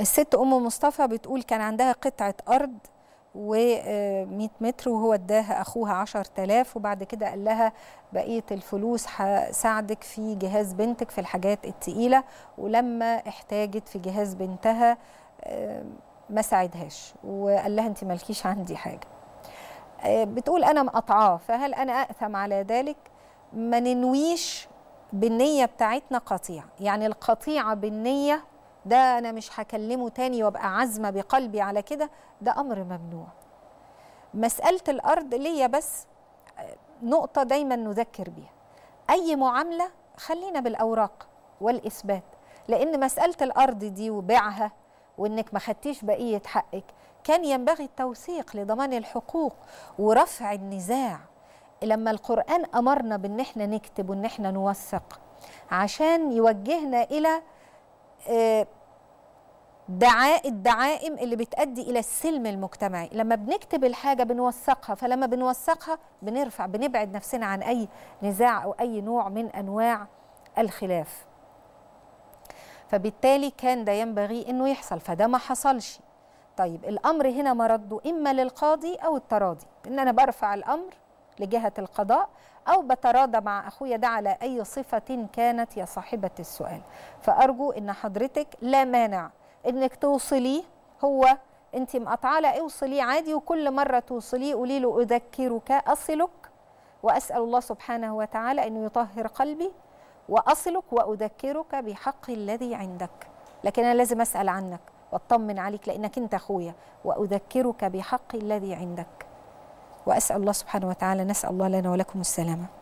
الست ام مصطفى بتقول كان عندها قطعه ارض و100 متر وهو اداها اخوها 10000 وبعد كده قال لها بقيه الفلوس هساعدك في جهاز بنتك في الحاجات التقيله ولما احتاجت في جهاز بنتها آه، ما ساعدهاش وقال لها انت مالكيش عندي حاجه آه، بتقول انا مقطعاه فهل انا اثم على ذلك ما ننويش بالنيه بتاعتنا قطيع يعني القطيعه بالنيه ده انا مش هكلمه تاني وابقى عازمه بقلبي على كده ده امر ممنوع مساله الارض ليا بس نقطه دايما نذكر بيها اي معامله خلينا بالاوراق والاثبات لان مساله الارض دي وبيعها وانك ما خدتيش بقيه حقك كان ينبغي التوثيق لضمان الحقوق ورفع النزاع لما القرآن أمرنا بأن احنا نكتب وأن احنا نوثق عشان يوجهنا إلى دعاء الدعائم اللي بتؤدي الى السلم المجتمعي لما بنكتب الحاجه بنوثقها فلما بنوثقها بنرفع بنبعد نفسنا عن اي نزاع او اي نوع من انواع الخلاف فبالتالي كان ده ينبغي انه يحصل فده ما حصلش طيب الامر هنا مرده اما للقاضي او التراضي ان انا برفع الامر لجهة القضاء أو بتراضى مع أخويا ده على أي صفة كانت يا صاحبة السؤال فأرجو أن حضرتك لا مانع أنك توصليه هو أنت مقطعة لا اوصليه عادي وكل مرة توصليه قولي له أذكرك أصلك وأسأل الله سبحانه وتعالى أنه يطهر قلبي وأصلك وأذكرك بحق الذي عندك لكن أنا لازم أسأل عنك واطمن عليك لأنك أنت أخويا وأذكرك بحق الذي عندك وأسأل الله سبحانه وتعالى نسأل الله لنا ولكم السلامة